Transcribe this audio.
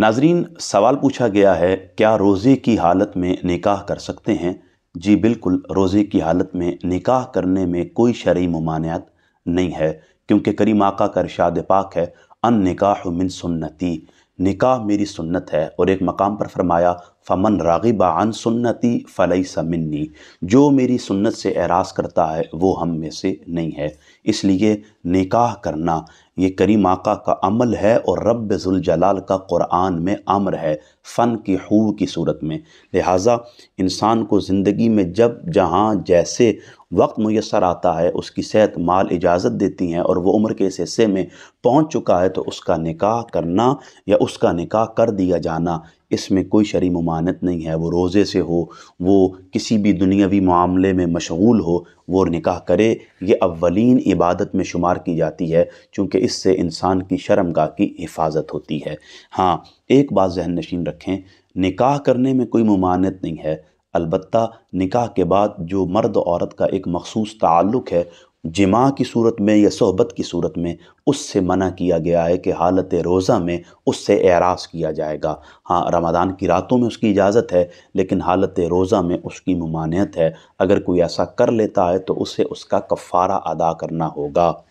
नाजरीन सवाल पूछा गया है क्या रोज़े की हालत में निकाह कर सकते हैं जी बिल्कुल रोज़े की हालत में निकाह करने में कोई शर्य ममानियात नहीं है क्योंकि करी माका का इरशाद पाक है अन निकाह मिन सुन्नती निकाह मेरी सुन्नत है और एक मकाम पर फरमाया फ़मन रागिबा अन सुन्नती फ़लई समन्नी जो मेरी सुन्नत से एराज करता है वो हम में से नहीं है इसलिए निकाह करना ये करीम आका का अमल है और रब जलाल का क़ुरान में अमर है फ़न की हू की सूरत में लिहाजा इंसान को ज़िंदगी में जब जहाँ जैसे वक्त मैसर आता है उसकी सेहत माल इजाज़त देती हैं और वह उम्र के इस हिस्से में पहुँच चुका है तो उसका निकाह करना या उसका निकाह कर दिया जाना इसमें कोई शरी ममानत नहीं है वो रोज़े से हो वो किसी भी दुनियावी मामले में मशगूल हो वो निकाह करे ये अवलिन इबादत में शुमार की जाती है चूँकि इससे इंसान की शर्मगाह की हिफाजत होती है हाँ एक बात जहन नशीन रखें निकाह करने में कोई ममानत नहीं है अलबत् निकाह के बाद जो मर्द औरत का एक मखसूस ताल्लुक़ है जिमा की सूरत में या सोहबत की सूरत में उससे मना किया गया है कि हालत रोज़ा में उससे एराज़ किया जाएगा हाँ रमदान की रातों में उसकी इजाज़त है लेकिन हालत रोज़ा में उसकी ममानियत है अगर कोई ऐसा कर लेता है तो उसे उसका कफ़ारा अदा करना होगा